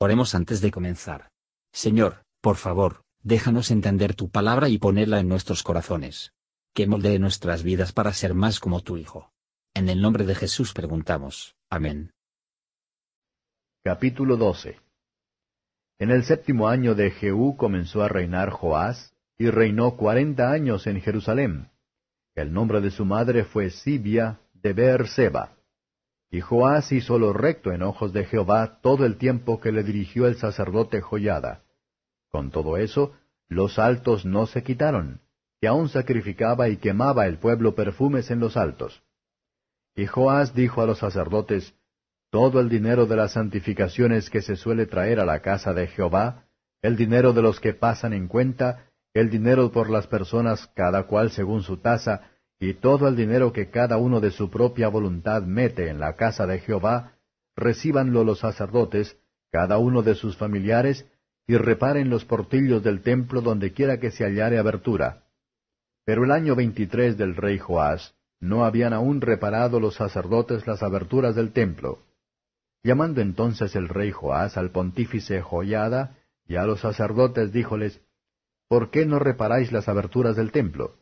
Oremos antes de comenzar. Señor, por favor, déjanos entender tu palabra y ponerla en nuestros corazones. Que moldee nuestras vidas para ser más como tu Hijo. En el nombre de Jesús preguntamos. Amén. Capítulo 12 En el séptimo año de Jehú comenzó a reinar Joás, y reinó cuarenta años en Jerusalén. El nombre de su madre fue Sibia de Seba. Y Joás hizo lo recto en ojos de Jehová todo el tiempo que le dirigió el sacerdote Joyada. Con todo eso, los altos no se quitaron, que aún sacrificaba y quemaba el pueblo perfumes en los altos. Y Joás dijo a los sacerdotes, Todo el dinero de las santificaciones que se suele traer a la casa de Jehová, el dinero de los que pasan en cuenta, el dinero por las personas, cada cual según su tasa, y todo el dinero que cada uno de su propia voluntad mete en la casa de Jehová, recíbanlo los sacerdotes, cada uno de sus familiares, y reparen los portillos del templo donde quiera que se hallare abertura. Pero el año veintitrés del rey Joás, no habían aún reparado los sacerdotes las aberturas del templo. Llamando entonces el rey Joás al pontífice Joyada, y a los sacerdotes, díjoles, ¿Por qué no reparáis las aberturas del templo?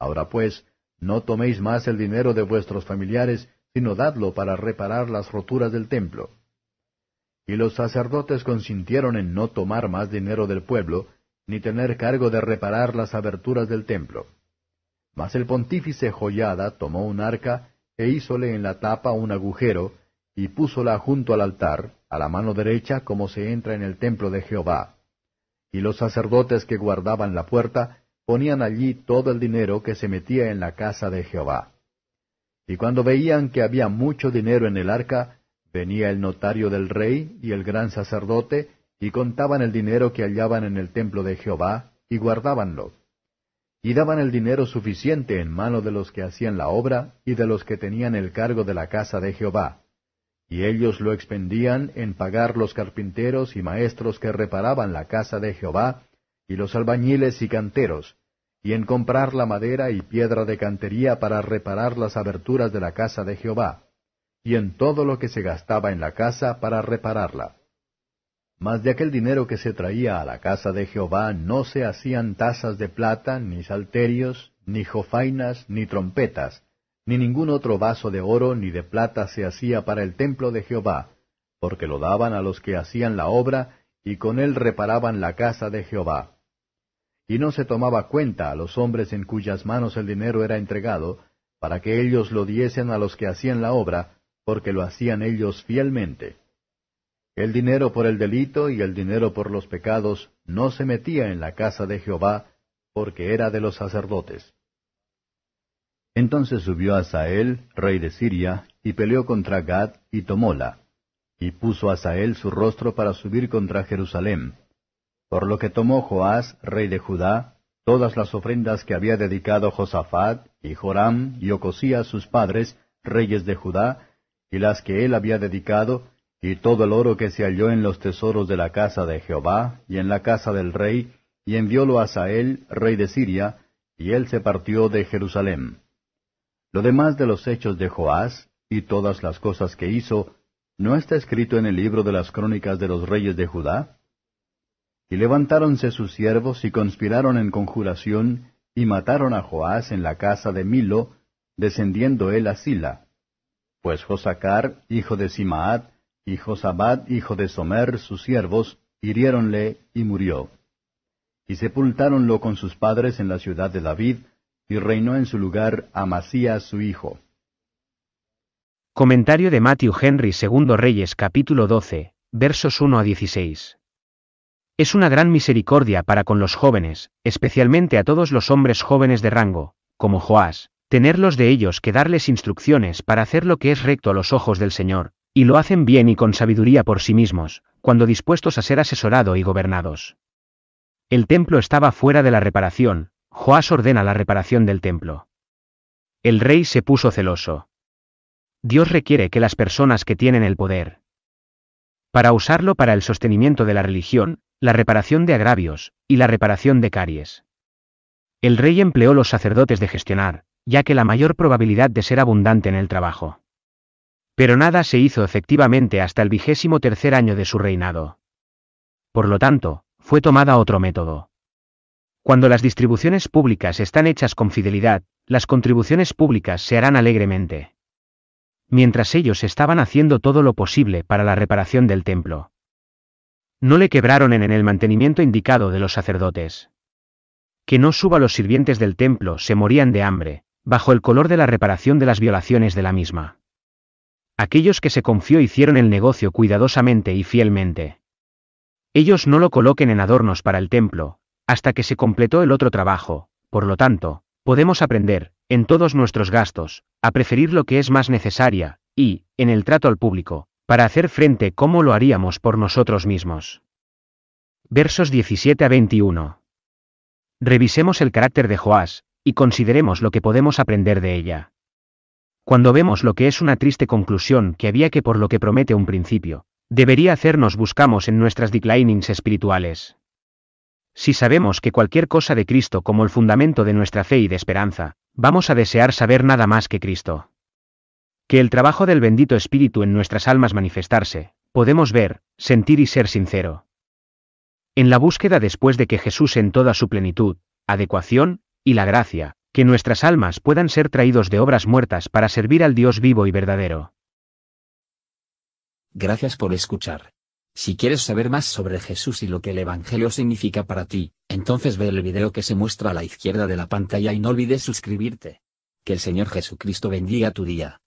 Ahora pues, no toméis más el dinero de vuestros familiares, sino dadlo para reparar las roturas del templo. Y los sacerdotes consintieron en no tomar más dinero del pueblo, ni tener cargo de reparar las aberturas del templo. Mas el pontífice Joyada tomó un arca, e hízole en la tapa un agujero, y púsola junto al altar, a la mano derecha, como se entra en el templo de Jehová. Y los sacerdotes que guardaban la puerta ponían allí todo el dinero que se metía en la casa de Jehová. Y cuando veían que había mucho dinero en el arca, venía el notario del rey y el gran sacerdote, y contaban el dinero que hallaban en el templo de Jehová, y guardábanlo. Y daban el dinero suficiente en mano de los que hacían la obra y de los que tenían el cargo de la casa de Jehová. Y ellos lo expendían en pagar los carpinteros y maestros que reparaban la casa de Jehová, y los albañiles y canteros, y en comprar la madera y piedra de cantería para reparar las aberturas de la casa de Jehová, y en todo lo que se gastaba en la casa para repararla. Mas de aquel dinero que se traía a la casa de Jehová no se hacían tazas de plata, ni salterios, ni jofainas, ni trompetas, ni ningún otro vaso de oro ni de plata se hacía para el templo de Jehová, porque lo daban a los que hacían la obra, y con él reparaban la casa de Jehová y no se tomaba cuenta a los hombres en cuyas manos el dinero era entregado, para que ellos lo diesen a los que hacían la obra, porque lo hacían ellos fielmente. El dinero por el delito y el dinero por los pecados no se metía en la casa de Jehová, porque era de los sacerdotes. Entonces subió Asael, rey de Siria, y peleó contra Gad y tomóla, y puso Asael su rostro para subir contra Jerusalén por lo que tomó Joás, rey de Judá, todas las ofrendas que había dedicado Josafat, y Joram, y Ocosías sus padres, reyes de Judá, y las que él había dedicado, y todo el oro que se halló en los tesoros de la casa de Jehová, y en la casa del rey, y enviólo a Sael, rey de Siria, y él se partió de Jerusalén. Lo demás de los hechos de Joás, y todas las cosas que hizo, ¿no está escrito en el libro de las crónicas de los reyes de Judá? Y levantáronse sus siervos y conspiraron en conjuración, y mataron a Joás en la casa de Milo, descendiendo él a Sila. Pues Josacar, hijo de Simaad, y Josabad, hijo de Somer, sus siervos, hiriéronle, y murió. Y sepultáronlo con sus padres en la ciudad de David, y reinó en su lugar Amasías su hijo. Comentario de Matthew Henry Segundo Reyes capítulo 12, versos 1 a 16. Es una gran misericordia para con los jóvenes, especialmente a todos los hombres jóvenes de rango, como Joás, tenerlos de ellos que darles instrucciones para hacer lo que es recto a los ojos del Señor, y lo hacen bien y con sabiduría por sí mismos, cuando dispuestos a ser asesorado y gobernados. El templo estaba fuera de la reparación, Joás ordena la reparación del templo. El rey se puso celoso. Dios requiere que las personas que tienen el poder, para usarlo para el sostenimiento de la religión, la reparación de agravios, y la reparación de caries. El rey empleó los sacerdotes de gestionar, ya que la mayor probabilidad de ser abundante en el trabajo. Pero nada se hizo efectivamente hasta el vigésimo tercer año de su reinado. Por lo tanto, fue tomada otro método. Cuando las distribuciones públicas están hechas con fidelidad, las contribuciones públicas se harán alegremente. Mientras ellos estaban haciendo todo lo posible para la reparación del templo, no le quebraron en el mantenimiento indicado de los sacerdotes. Que no suba los sirvientes del templo se morían de hambre, bajo el color de la reparación de las violaciones de la misma. Aquellos que se confió hicieron el negocio cuidadosamente y fielmente. Ellos no lo coloquen en adornos para el templo, hasta que se completó el otro trabajo, por lo tanto, podemos aprender, en todos nuestros gastos, a preferir lo que es más necesaria, y, en el trato al público, para hacer frente como lo haríamos por nosotros mismos. Versos 17 a 21. Revisemos el carácter de Joás, y consideremos lo que podemos aprender de ella. Cuando vemos lo que es una triste conclusión que había que por lo que promete un principio, debería hacernos buscamos en nuestras declinings espirituales. Si sabemos que cualquier cosa de Cristo como el fundamento de nuestra fe y de esperanza, vamos a desear saber nada más que Cristo que el trabajo del bendito Espíritu en nuestras almas manifestarse, podemos ver, sentir y ser sincero. En la búsqueda después de que Jesús en toda su plenitud, adecuación, y la gracia, que nuestras almas puedan ser traídos de obras muertas para servir al Dios vivo y verdadero. Gracias por escuchar. Si quieres saber más sobre Jesús y lo que el Evangelio significa para ti, entonces ve el video que se muestra a la izquierda de la pantalla y no olvides suscribirte. Que el Señor Jesucristo bendiga tu día.